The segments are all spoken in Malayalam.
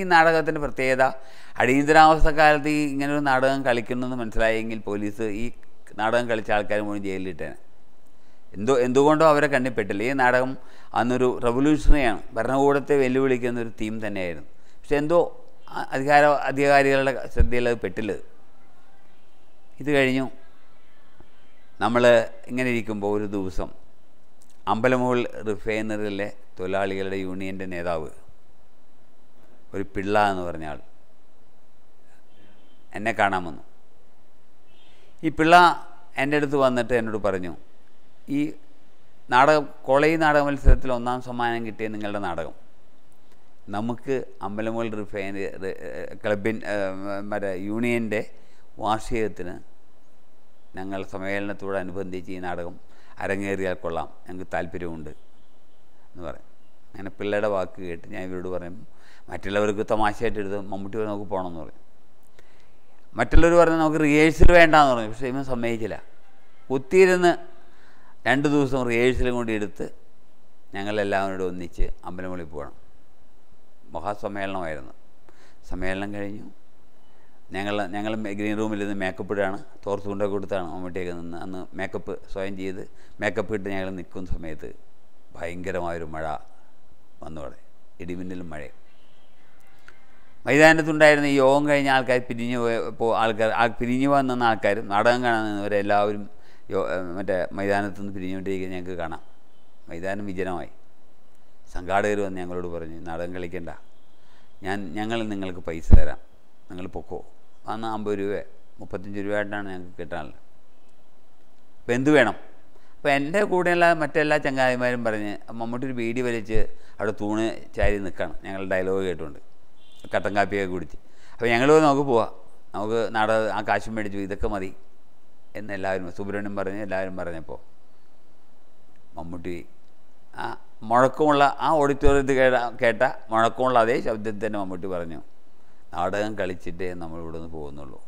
ഈ നാടകത്തിൻ്റെ പ്രത്യേകത അടിയന്തരാവസ്ഥക്കാലത്ത് ഈ ഇങ്ങനൊരു നാടകം കളിക്കുന്നെന്ന് മനസ്സിലായെങ്കിൽ പോലീസ് ഈ നാടകം കളിച്ച ആൾക്കാർ മുഴുവൻ ജയിലിലിട്ടേനെ എന്തോ എന്തുകൊണ്ടോ അവരെ കണ്ണിപ്പെട്ടില്ല ഈ നാടകം അന്നൊരു റവല്യൂഷണറിയാണ് ഭരണകൂടത്തെ വെല്ലുവിളിക്കുന്ന ഒരു തീം തന്നെയായിരുന്നു പക്ഷെ എന്തോ അധികാര അധികാരികളുടെ ശ്രദ്ധയിൽ അത് പെട്ടില്ല ഇത് കഴിഞ്ഞു നമ്മൾ ഇങ്ങനെ ഇരിക്കുമ്പോൾ ഒരു ദിവസം അമ്പലമുകൾ റിഫൈനറിയിലെ തൊഴിലാളികളുടെ യൂണിയൻ്റെ നേതാവ് ഒരു പിള്ള എന്ന് പറഞ്ഞ ആൾ എന്നെ കാണാൻ വന്നു ഈ പിള്ള എൻ്റെ അടുത്ത് വന്നിട്ട് എന്നോട് പറഞ്ഞു ഈ നാടകം കോളേജ് നാടക മത്സരത്തിൽ ഒന്നാം സമ്മാനം കിട്ടിയ നിങ്ങളുടെ നാടകം നമുക്ക് അമ്പലമുകൾ റിഫൈൻ ക്ലബിൻ മറ്റേ യൂണിയൻ്റെ വാർഷികത്തിന് ഞങ്ങൾ സമ്മേളനത്തോടനുബന്ധിച്ച് ഈ നാടകം അരങ്ങേറിയാൽ കൊള്ളാം ഞങ്ങൾക്ക് താല്പര്യമുണ്ട് എന്ന് പറയും അങ്ങനെ പിള്ളയുടെ വാക്ക് കേട്ട് ഞാൻ ഇവരോട് പറയും മറ്റുള്ളവർക്ക് തമാശയായിട്ട് എഴുതും മമ്മൂട്ടി പറഞ്ഞ് നമുക്ക് പോകണമെന്ന് പറയും മറ്റുള്ളവർ പറഞ്ഞാൽ നമുക്ക് റിഹേഴ്സൽ വേണ്ടാന്ന് പറഞ്ഞു പക്ഷേ ഇവൻ സമ്മതിച്ചില്ല കുത്തിയിരുന്ന് രണ്ട് ദിവസം റിഹേഴ്സലും കൂടി എടുത്ത് ഞങ്ങളെല്ലാവരോട് ഒന്നിച്ച് അമ്പലമുളി പോകണം മഹാസമ്മേളനമായിരുന്നു സമ്മേളനം കഴിഞ്ഞു ഞങ്ങൾ ഞങ്ങൾ ഗ്രീൻ റൂമിൽ നിന്ന് മേക്കപ്പ് ഇടാണ് തോർത്ത് കൊണ്ടൊക്കെ കൊടുത്താണ് മമ്മൂട്ടിയൊക്കെ നിന്ന് അന്ന് മേക്കപ്പ് സ്വയം ചെയ്ത് മേക്കപ്പ് ഇട്ട് ഞങ്ങൾ നിൽക്കുന്ന സമയത്ത് ഭയങ്കരമായൊരു മഴ വന്നു അവിടെ ഇടിമിന്നലും മഴയും മൈതാനത്തുണ്ടായിരുന്ന ഈ യോഗം കഴിഞ്ഞ ആൾക്കാർ പിരിഞ്ഞു പോയ ആൾക്കാർ ആ പിരിഞ്ഞു വന്ന ആൾക്കാർ നാടകം കാണാൻ നിന്നവരെല്ലാവരും യോ മറ്റേ മൈതാനത്തു നിന്ന് പിരിഞ്ഞുകൊണ്ടിരിക്കുന്നത് ഞങ്ങൾക്ക് കാണാം മൈതാനം വിജനമായി സംഘാടകർ വന്ന് ഞങ്ങളോട് പറഞ്ഞു നാടകം കളിക്കണ്ട ഞാൻ ഞങ്ങൾ നിങ്ങൾക്ക് പൈസ തരാം നിങ്ങൾ പൊക്കോ അന്ന് അമ്പത് രൂപ മുപ്പത്തഞ്ച് രൂപയായിട്ടാണ് ഞങ്ങൾക്ക് കിട്ടാനുള്ളത് അപ്പോൾ എന്ത് വേണം അപ്പോൾ എൻ്റെ കൂടെയുള്ള മറ്റെല്ലാ ചങ്ങാതിമാരും പറഞ്ഞ് മമ്മൂട്ടി ഒരു ബീഡി വലിച്ച് അവിടെ തൂണ് ചാരി നിൽക്കണം ഞങ്ങൾ ഡയലോഗ് കേട്ടുകൊണ്ട് കട്ടൻ കാപ്പിയൊക്കെ കുടിച്ച് അപ്പോൾ ഞങ്ങൾ നമുക്ക് പോവാം നമുക്ക് നാട ആ കാശ് മേടിച്ചു ഇതൊക്കെ മതി എന്ന് എല്ലാവരും സുബ്രഹ്മണ്യം പറഞ്ഞ് എല്ലാവരും പറഞ്ഞപ്പോൾ മമ്മൂട്ടി ആ മുഴക്കമുള്ള ആ ഓഡിറ്റോറിയത്തിൽ കേട്ട കേട്ട മുഴക്കമുള്ള അതേ ശബ്ദത്തിൽ തന്നെ മമ്മൂട്ടി പറഞ്ഞു നാടകം കളിച്ചിട്ടേ നമ്മൾ ഇവിടെ നിന്ന് പോകുന്നുള്ളൂ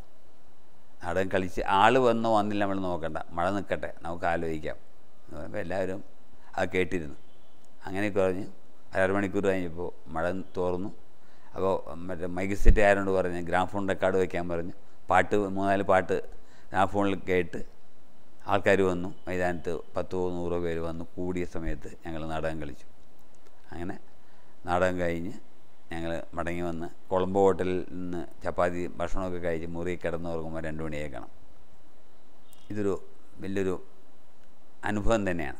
നാടകം കളിച്ച് ആൾ വന്നോ വന്നില്ല നമ്മൾ നോക്കണ്ട മഴ നിൽക്കട്ടെ നമുക്ക് ആലോചിക്കാം എന്ന് പറയുമ്പോൾ എല്ലാവരും അത് കേട്ടിരുന്നു അങ്ങനെയൊക്കെ പറഞ്ഞ് അരമണിക്കൂർ കഴിഞ്ഞപ്പോൾ മഴ തോർന്നു അപ്പോൾ മറ്റേ മൈക്ക് സെറ്റ് ആയതുകൊണ്ട് പറഞ്ഞ് ഗ്രാംഫോൺ റെക്കോർഡ് വയ്ക്കാൻ പറഞ്ഞു പാട്ട് മൂന്നാല് പാട്ട് ഫോണിൽ കേട്ട് ആൾക്കാർ വന്നു മൈതാനത്ത് പത്തോ നൂറോ പേര് വന്നു കൂടിയ സമയത്ത് ഞങ്ങൾ നാടകം കളിച്ചു അങ്ങനെ നാടകം കഴിഞ്ഞ് ഞങ്ങൾ മടങ്ങി വന്ന് കൊളംബോ ഹോട്ടലിൽ നിന്ന് ചപ്പാത്തി ഭക്ഷണമൊക്കെ കഴിച്ച് മുറി കിടന്ന് ഉറങ്ങുമ്പോൾ രണ്ട് മണിയെ ഇതൊരു വലിയൊരു അനുഭവം തന്നെയാണ്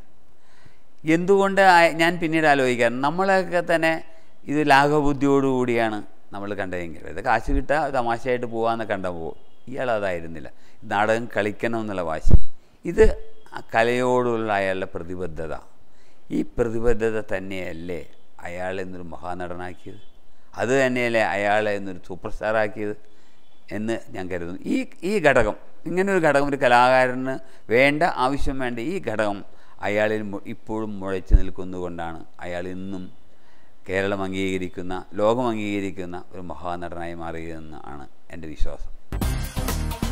എന്തുകൊണ്ട് ഞാൻ പിന്നീട് ആലോചിക്കാറ് നമ്മളൊക്കെ തന്നെ ഇത് ലാഘബുദ്ധിയോടുകൂടിയാണ് നമ്മൾ കണ്ടതെങ്കിൽ ഇത് കാശ് കിട്ടാൻ തമാശയായിട്ട് പോകാമെന്ന് കണ്ട പോകും ഇയാൾ അതായിരുന്നില്ല നാടകം കളിക്കണം എന്നുള്ള വാശി ഇത് കലയോടുള്ള അയാളുടെ പ്രതിബദ്ധത ഈ പ്രതിബദ്ധത തന്നെയല്ലേ അയാൾ എന്നൊരു മഹാനടനാക്കിയത് അത് തന്നെയല്ലേ അയാളെ എന്നൊരു സൂപ്പർ സ്റ്റാറാക്കിയത് എന്ന് ഞാൻ കരുതുന്നു ഈ ഈ ഘടകം ഇങ്ങനൊരു ഘടകം ഒരു കലാകാരന് വേണ്ട ആവശ്യം വേണ്ട ഈ ഘടകം അയാളിൽ ഇപ്പോഴും മുഴച്ചു നിൽക്കുന്നതുകൊണ്ടാണ് അയാൾ ഇന്നും കേരളം അംഗീകരിക്കുന്ന ലോകം അംഗീകരിക്കുന്ന ഒരു മഹാനടനായി മാറിയതെന്ന് ആണ് എൻ്റെ വിശ്വാസം